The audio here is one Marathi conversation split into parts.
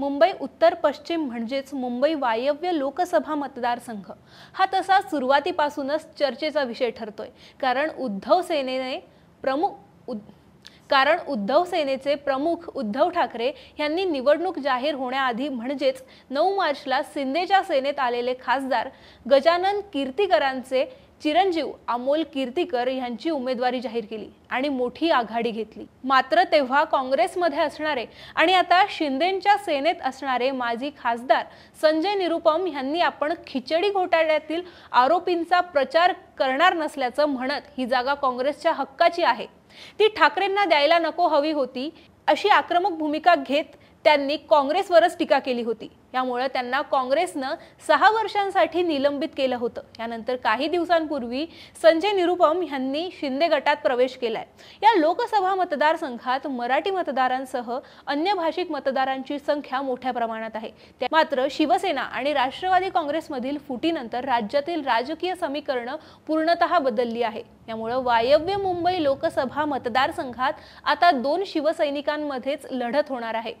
मुंबई उत्तर पश्चिम म्हणजेच मुंबई वायव्य लोकसभा मतदारसंघ हा तसा सुरुवातीपासूनच चर्चेचा विषय ठरतोय कारण उद्धव सेनेने प्रमुख उद कारण उद्धव सेनेचे प्रमुख उद्धव ठाकरे यांनी निवडणूक जाहीर होण्याआधी म्हणजेच नऊ मार्चला शिंदेच्या सेनेत आलेले खासदार गजानन कीर्तीकरांचे चिरंजीव अमोल कीर्तीकर यांची उमेदवारी जाहीर केली आणि मोठी आघाडी घेतली मात्र तेव्हा काँग्रेसमध्ये असणारे आणि आता शिंदेच्या सेनेत असणारे माजी खासदार संजय निरुपम यांनी आपण खिचडी घोटाळ्यातील आरोपींचा प्रचार करणार नसल्याचं म्हणत ही जागा काँग्रेसच्या हक्काची आहे ती ठाकरेंना द्यायला नको हवी होती अशी आक्रमक भूमिका घेत त्यांनी काँग्रेसवरच टीका केली होती यामुळे त्यांना काँग्रेसनं सहा वर्षांसाठी निलंबित केलं होतं यानंतर काही दिवसांपूर्वी संजय निरुपम यांनी शिंदे गटात प्रवेश केलाय या लोकसभा मतदारसंघात मराठी मतदारांसह अन्य भाषिक मतदारांची संख्या मोठ्या प्रमाणात आहे मात्र शिवसेना आणि राष्ट्रवादी काँग्रेसमधील फुटीनंतर राज्यातील राजकीय समीकरणं पूर्णतः बदलली आहे त्यामुळे वायव्य मुंबई लोकसभा मतदारसंघात आता दोन शिवसैनिकांमध्येच लढत होणार आहे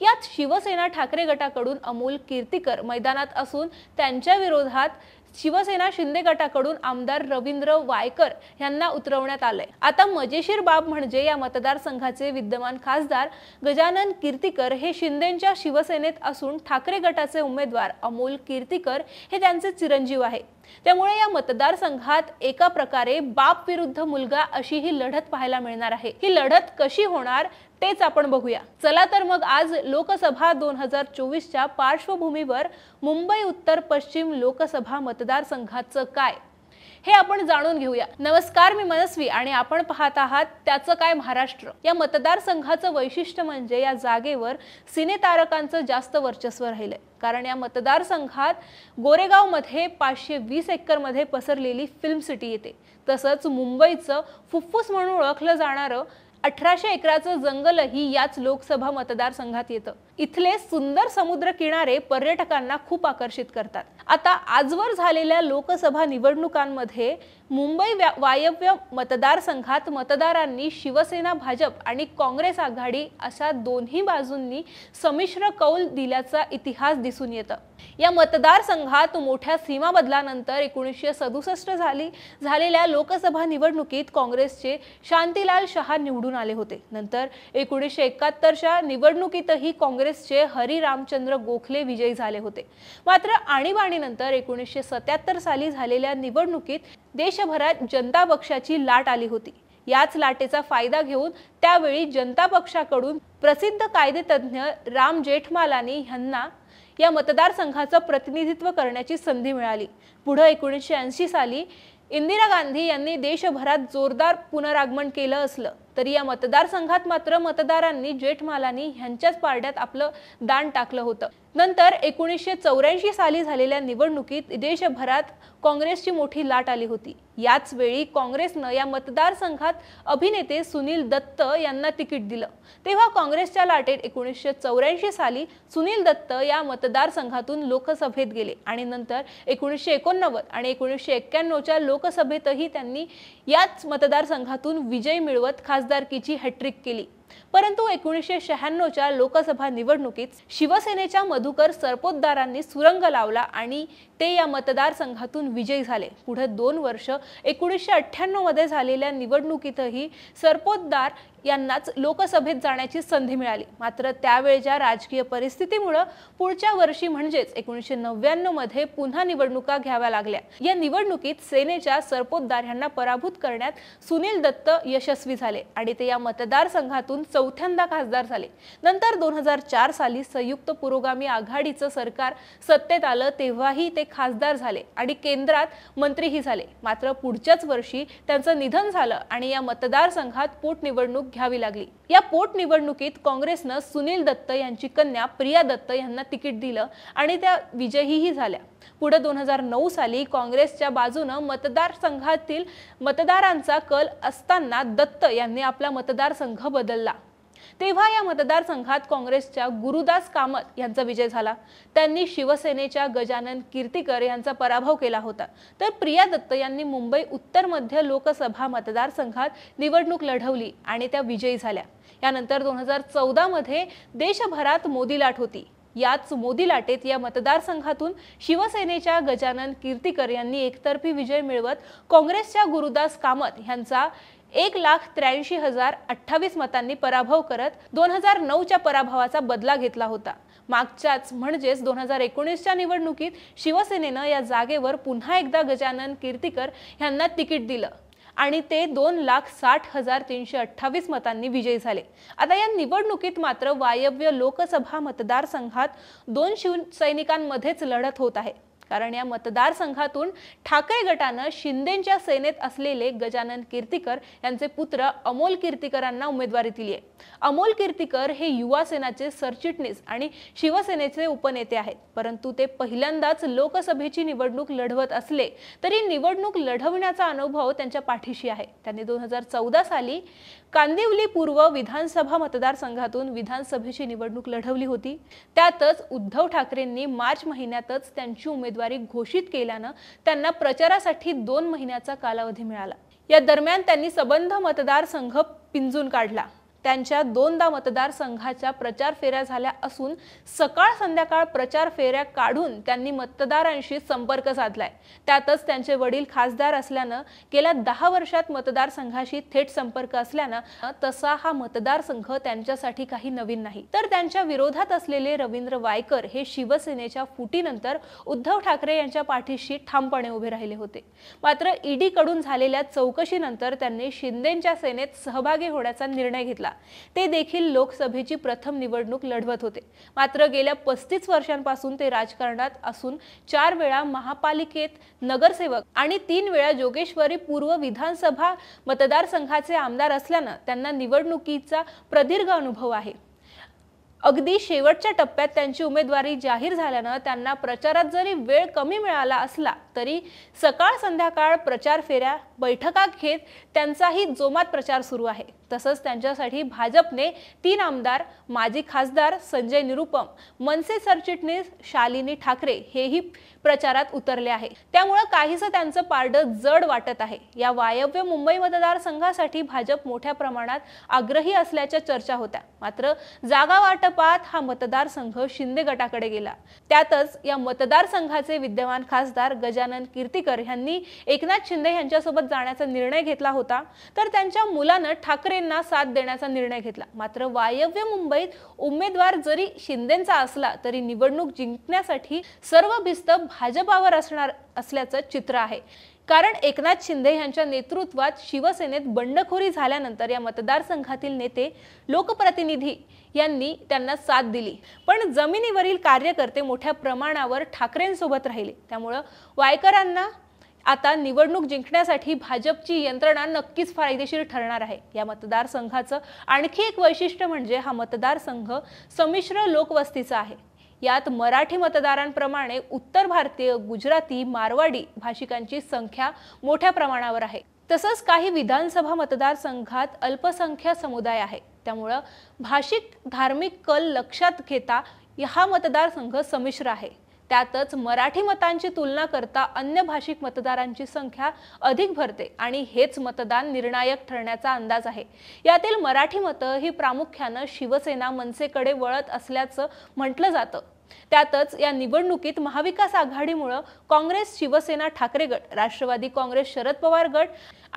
यात शिवसेना ठाकरे गटाकडून अमोल कीर्तीकर मैदानात असून त्यांच्या विरोधात शिवसेना शिंदे गटाकडून आमदार रवींद्र वायकर यांना उतरवण्यात आलंय आता मजेशीर बाब म्हणजे या मतदारसंघाचे विद्यमान खासदार गजानन कीर्तीकर हे शिंदेच्या शिवसेनेत असून ठाकरे गटाचे उमेदवार अमोल कीर्तीकर हे त्यांचे चिरंजीव आहे त्यामुळे या मतदारसंघात एका प्रकारे बाप विरुद्ध मुलगा अशी ही लढत पाहायला मिळणार आहे ही लढत कशी होणार तेच आपण बघूया चला तर मग आज लोकसभा दोन हजार चोवीसच्या पार्श्वभूमीवर मुंबई उत्तर पश्चिम लोकसभा मतदारसंघाचं काय हे आपण जाणून घेऊया नमस्कार मी मनस्वी आणि आपण पाहत आहात त्याचं काय महाराष्ट्र या मतदारसंघाचं वैशिष्ट्य म्हणजे या जागेवर सिने तारकांचं जास्त वर्चस्व राहिलंय कारण या मतदारसंघात गोरेगावमध्ये पाचशे वीस एकरमध्ये पसरलेली फिल्म सिटी येते तसंच मुंबईचं फुफ्फुस म्हणून ओळखलं जाणारं अठराशे एकराचं जंगलही याच लोकसभा मतदारसंघात येतं इथले सुंदर समुद्र किनारे पर्यटकांना खूप आकर्षित करतात आता आजवर झालेल्या लोकसभा निवडणुकांमध्ये मुंबई वायव्य मतदारसंघात मतदारांनी शिवसेना भाजप आणि काँग्रेस आघाडी अशा दोन्ही बाजूंनी संमिश्र कौल दिल्याचा इतिहास दिसून येतं या मतदारसंघात मोठ्या सीमा बदलानंतर एकोणीसशे सदुसष्ट झाली झालेल्या लोकसभा निवडणुकीत काँग्रेसचे शांतीलाल शहा निवडून आले होते नंतर एकोणीसशे एकाहत्तरच्या निवडणुकीतही काँग्रेस काँग्रेसचे हरिरामचंद्र गोखले विजयी झाले होते मात्र आणीबाणीनंतर एकोणीसशे सत्याहत्तर साली झालेल्या निवडणुकीत देशभरात जनता पक्षाची लाट आली होती याच लाटेचा फायदा घेऊन त्यावेळी जनता पक्षाकडून प्रसिद्ध कायदेतज्ञ राम जेठमालानी यांना या मतदारसंघाचं प्रतिनिधित्व करण्याची संधी मिळाली पुढे एकोणीसशे ऐंशी साली इंदिरा गांधी यांनी देशभरात जोरदार पुनरागमन केलं असलं तर या मतदारसंघात मात्र मतदारांनी जेठमालानी ह्यांच्याच पारड्यात आपलं दान टाकलं होतं नंतर एकोणीसशे चौऱ्याऐंशी साली झालेल्या निवडणुकीत देशभरात काँग्रेसची मोठी लाट आली होती याच वेळी काँग्रेसनं या मतदारसंघात अभिनेते सुनील दत्त यांना तिकीट दिलं तेव्हा काँग्रेसच्या लाटेत एकोणीसशे चौऱ्याऐंशी साली सुनील दत्त या मतदारसंघातून लोकसभेत गेले आणि नंतर एकोणीसशे एकोणनव्वद आणि एकोणीसशे एक्क्याण्णवच्या लोकसभेतही त्यांनी याच मतदारसंघातून विजय मिळवत खासदारकीची हॅट्रिक केली परंतु एकोणीसशे शहाण्णवच्या लोकसभा निवडणुकीत शिवसेनेच्या मधुकर सरपोतदारांनी सुरंग लावला आणि ते या मतदारसंघातून विजयी झाले पुढे दोन वर्ष एकोणीसशे अठ्ठ्याण्णवमध्ये झालेल्या निवडणुकीतही सरपोतदार यांनाच लोकसभेत जाण्याची संधी मिळाली मात्र त्यावेळच्या राजकीय परिस्थितीमुळं पुढच्या वर्षी म्हणजेच एकोणीसशे नव्याण्णव मध्ये पुन्हा निवडणुका घ्याव्या लागल्या या निवडणुकीत सेनेच्या सरपोतदार यांना पराभूत करण्यात सुनील दत्त यशस्वी झाले आणि ते या मतदारसंघातून चौथ्यांदा खासदार झाले नंतर दोन हजार चार साली संयुक्त पुरोगामी आघाडीचं सरकार सत्तेत आलं तेव्हाही ते खासदार झाले आणि केंद्रात मंत्रीही झाले मात्र पुढच्याच वर्षी त्यांचं निधन झालं आणि या मतदारसंघात पोटनिवडणूक घ्यावी लागली या पोटनिवडणुकीत काँग्रेसनं सुनील दत्त यांची कन्या प्रिया दत्त यांना तिकीट दिलं आणि त्या विजयीही झाल्या पुढे दोन हजार नऊ साली काँग्रेसच्या बाजूनं मतदारसंघातील मतदारांचा कल असताना दत्त यांनी आपला मतदारसंघ बदलला तेव्हा या मतदारसंघात काँग्रेसच्या गुरुदास कामत यांचा विजय झाला त्यांनी शिवसेनेच्या गजानन कीर्तीकर यांचा पराभव केला होता तर प्रिया दत्त यांनी मुंबई उत्तर मध्य लोकसभा मतदारसंघात निवडणूक लढवली आणि त्या विजयी झाल्या यानंतर दोन हजार चौदामध्ये देशभरात मोदी लाट होती याच मोदी लाटेत या मतदारसंघातून शिवसेनेच्या गजानन कीर्तिकर यांनी एकतर्फी विजय मिळवत काँग्रेसच्या गुरुदास कामत यांचा एक लाख त्र्याऐंशी हजार अठ्ठावीस मतांनी पराभव करत दोन हजार नऊच्या पराभवाचा बदला घेतला होता मागच्याच म्हणजेच दोन हजार एकोणीसच्या निवडणुकीत शिवसेनेनं या जागेवर पुन्हा एकदा गजानन कीर्तिकर यांना तिकीट दिलं आणि ते दोन लाख साठ हजार तीनशे अठ्ठावीस मतांनी विजयी झाले आता या निवडणुकीत मात्र वायव्य लोकसभा मतदारसंघात दोन शिवसैनिकांमध्येच लढत होत आहे कारण या मतदारसंघातून ठाकरे गटानं शिंदेच्या सेनेत असलेले गजानन कीर्तिकर यांचे पुत्र अमोल कीर्तिकरांना उमेदवारी दिली आहे अमोल कीर्तिकर हे युवा सेनाचे सरचिटणीस आणि शिवसेनेचे उपनेते आहेत परंतु ते पहिल्यांदाच लोकसभेची निवडणूक लढवत असले तरी निवडणूक लढवण्याचा अनुभव त्यांच्या पाठीशी आहे त्यांनी दोन हजार चौदा साली कांदिवली पूर्व विधानसभा मतदारसंघातून विधानसभेची निवडणूक लढवली होती त्यातच उद्धव ठाकरेंनी मार्च महिन्यातच त्यांची उमेदवारी घोषित केल्यानं त्यांना प्रचारासाठी दोन महिन्याचा कालावधी मिळाला या दरम्यान त्यांनी सबंध मतदारसंघ पिंजून काढला त्यांच्या दोनदा मतदारसंघाच्या प्रचार फेऱ्या झाल्या असून सकाळ संध्याकाळ प्रचार फेऱ्या काढून त्यांनी मतदारांशी संपर्क साधलाय त्यातच त्यांचे वडील खासदार असल्यानं गेल्या दहा वर्षात मतदारसंघाशी थेट संपर्क असल्यानं तसा हा मतदारसंघ त्यांच्यासाठी काही नवीन नाही तर त्यांच्या विरोधात असलेले रवींद्र वायकर हे शिवसेनेच्या फुटीनंतर उद्धव ठाकरे यांच्या पाठीशी ठामपणे उभे राहिले होते मात्र ईडीकडून झालेल्या चौकशीनंतर त्यांनी शिंदेच्या सेनेत सहभागी होण्याचा निर्णय घेतला ते देखील लोकसभेची प्रथम निवडणूक लढवत होते मात्र गेल्या पस्तीस वर्षांपासून ते राजकारणात असून चार वेळा महापालिकेत नगरसेवक आणि तीन वेळा जोगेश्वरी पूर्व विधानसभा मतदारसंघाचे आमदार असल्यानं त्यांना निवडणुकीचा प्रदीर्घ अनुभव आहे अगदी शेवटच्या टप्प्यात त्यांची उमेदवारी जाहीर झाल्यानं त्यांना प्रचारात जरी वेळ कमी मिळाला असला तरी सकाळ संध्याकाळ प्रचार फेऱ्या बैठका घेत त्यांचाही जोमात प्रचार सुरू आहे तसंच त्यांच्यासाठी भाजपने तीन आमदार माजी खासदार संजय निरुपम मनसे सरचिटणीस शालिनी ठाकरे हेही प्रचारात उतरले आहे त्यामुळं काहीसं त्यांचं पारडं जड वाटत आहे या वायव्य मुंबई मतदारसंघासाठी भाजप मोठ्या प्रमाणात आग्रही असल्याच्या चर्चा होत्या मात्र जागा वाटप संदर्भात हा मतदारसंघ शिंदे गटाकडे गेला त्यातच या मतदारसंघाचे विद्यमान खासदार गजानन कीर्तीकर यांनी एकनाथ शिंदे यांच्यासोबत जाण्याचा निर्णय घेतला होता तर त्यांच्या मुलानं ठाकरेंना साथ देण्याचा निर्णय घेतला मात्र वायव्य मुंबईत उमेदवार जरी शिंदेचा असला तरी निवडणूक जिंकण्यासाठी सर्व भिस्त भाजपावर असणार असल्याचं चित्र आहे कारण एकनाथ शिंदे यांच्या नेतृत्वात शिवसेनेत बंडखोरी झाल्यानंतर या मतदारसंघातील नेते लोकप्रतिनिधी यांनी त्यांना साथ दिली पण जमिनीवरील कार्यकर्ते मोठ्या प्रमाणावर ठाकरेंसोबत राहिले त्यामुळं वायकरांना आता निवडणूक जिंकण्यासाठी भाजपची यंत्रणा नक्कीच फायदेशीर ठरणार आहे या मतदारसंघाचं आणखी एक वैशिष्ट्य म्हणजे हा मतदारसंघ संमिश्र लोकवस्तीचा आहे यात मराठी मतदारांप्रमाणे उत्तर भारतीय गुजराती मारवाडी भाषिकांची संख्या मोठ्या प्रमाणावर आहे तसंच काही विधानसभा मतदारसंघात अल्पसंख्या समुदाय आहे त्यामुळं भाषिक धार्मिक कल लक्षात घेता हा मतदारसंघ संमिश्र आहे त्यातच मराठी मतांची तुलना करता अन्य भाषिक मतदारांची संख्या अधिक भरते आणि हेच मतदान निर्णायक ठरण्याचा अंदाज आहे यातील मराठी मतं ही प्रामुख्यानं शिवसेना मनसेकडे वळत असल्याचं म्हटलं जातं त्यातच या निवडणुकीत महाविकास आघाडीमुळं काँग्रेस शिवसेना ठाकरे गट राष्ट्रवादी काँग्रेस शरद पवार गट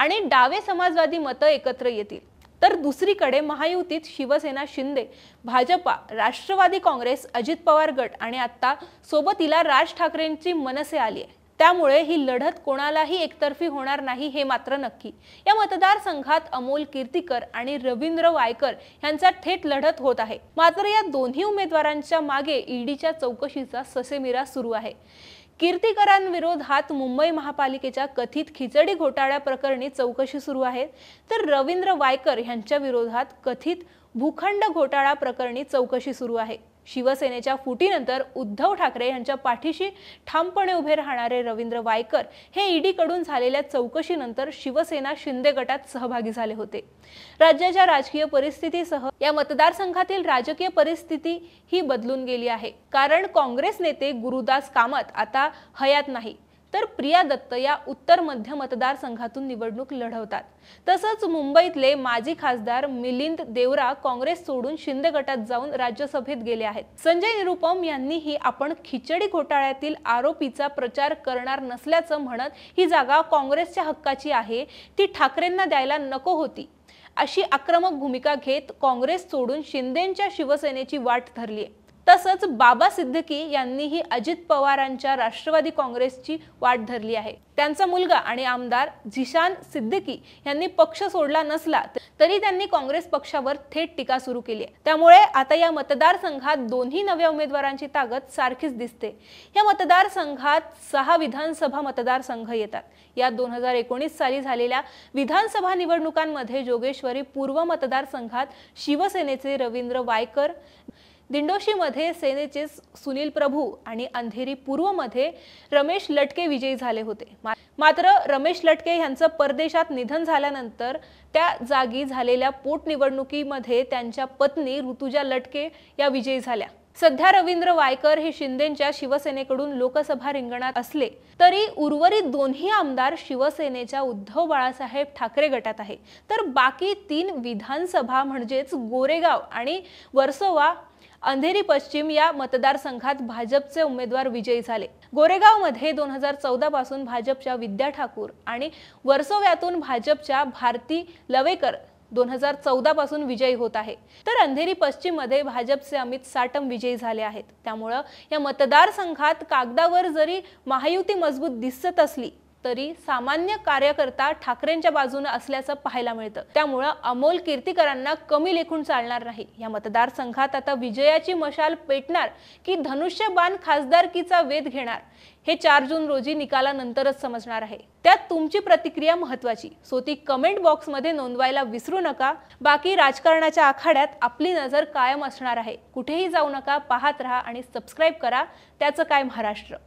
आणि डावे समाजवादी मतं एकत्र येतील तर दुसरीकडे महायुतीत शिवसेना शिंदे भाजपा राष्ट्रवादी काँग्रेस अजित पवार गट आणि आता सोबतीला राज ठाकरेंची मनसे आली त्यामुळे ही लढत कोणालाही एकतर्फी होणार नाही हे मात्र नक्की या मतदारसंघात अमोल कीर्तीकर आणि रवींद्र वायकर यांचा थेट लढत होत आहे मात्र या दोन्ही उमेदवारांच्या मागे ईडीच्या चौकशीचा ससेमिरा सुरू आहे कीर्तीकरांविरोधात मुंबई महापालिकेच्या कथित खिचडी घोटाळ्या प्रकरणी चौकशी सुरू आहे तर रवींद्र वायकर यांच्या विरोधात कथित भूखंड घोटाळा प्रकरणी चौकशी सुरू आहे शिवसेनेच्या फुटीनंतर उद्धव ठाकरे यांच्या पाठीशी ठामपणे उभे राहणारे रवींद्र वायकर हे ईडीकडून झालेल्या चौकशीनंतर शिवसेना शिंदे गटात सहभागी झाले होते राज्याच्या राजकीय परिस्थितीसह या मतदारसंघातील राजकीय परिस्थिती ही बदलून गेली आहे कारण काँग्रेस नेते गुरुदास कामत आता हयात नाही तर प्रिया दत्त या उत्तर मध्य मतदारसंघातून निवडणूक लढवतात तसंच मुंबईतले माजी खासदार मिलिंद देवरा काँग्रेस सोडून शिंदे गटात जाऊन राज्यसभेत गेले आहेत संजय निरुपम यांनीही आपण खिचडी घोटाळ्यातील आरोपीचा प्रचार करणार नसल्याचं म्हणत ही जागा काँग्रेसच्या हक्काची आहे ती ठाकरेंना द्यायला नको होती अशी आक्रमक भूमिका घेत काँग्रेस सोडून शिंदेंच्या शिवसेनेची वाट धरली आहे तसंच बाबा सिद्धकी यांनीही अजित पवारांच्या राष्ट्रवादी काँग्रेसची वाट धरली आहे त्यांचा मुलगा आणि आमदार झिशान सिद्दकी यांनी पक्ष सोडला नसला तरी त्यांनी काँग्रेस पक्षावर थेट टीका सुरू केली आहे त्यामुळे आता या मतदारसंघात दोन्ही नव्या उमेदवारांची ताकद सारखीच दिसते या मतदारसंघात सहा विधानसभा मतदारसंघ येतात या दोन हजार एकोणीस साली झालेल्या विधानसभा निवडणुकांमध्ये जोगेश्वरी पूर्व मतदारसंघात शिवसेनेचे रवींद्र वायकर दिंडोशीमध्ये सेनेचे सुनील प्रभू आणि अंधेरी पूर्वमध्ये रमेश लटके विजयी झाले होते मात्र रमेश लटके यांचं परदेशात निधन झाल्यानंतर त्या जागी झालेल्या पोटनिवडणुकीमध्ये त्यांच्या पत्नी ऋतुजा लटके या विजयी झाल्या सध्या रवींद्र वायकर हे शिंदेच्या शिवसेनेकडून लोकसभा रिंगणात असले तरी उर्वरित दोन्ही आमदार शिवसेनेच्या उद्धव बाळासाहेब ठाकरे गटात आहे तर बाकी तीन विधानसभा म्हणजेच गोरेगाव आणि वर्सोवा अंधेरी पश्चिम या मतदारसंघात भाजपचे उमेदवार विजयी झाले गोरेगावमध्ये दोन हजार चौदा पासून भाजपच्या विद्या ठाकूर आणि वर्सोव्यातून भाजपच्या भारती लवेकर दोन हजार चौदा पासून विजयी होत आहे तर अंधेरी पश्चिम मध्ये भाजपचे अमित साटम विजयी झाले आहेत त्यामुळं या मतदारसंघात कागदावर जरी महायुती मजबूत दिसत असली तरी सामान्य कार्यकर्ता ठाकरेंच्या बाजूने असल्याचं पाहायला मिळतं त्यामुळं अमोल कीर्तीकरांना कमी लेखून चालणार नाही या मतदारसंघात आता विजयाची मशाल पेटणार की धनुष्यबाण खासदारकीचा वेध घेणार हे चार जून रोजी निकालानंतरच समजणार आहे त्यात तुमची प्रतिक्रिया महत्वाची सो ती कमेंट बॉक्समध्ये नोंदवायला विसरू नका बाकी राजकारणाच्या आखाड्यात आपली नजर कायम असणार आहे कुठेही जाऊ नका पाहत राहा आणि सबस्क्राईब करा त्याचं काय महाराष्ट्र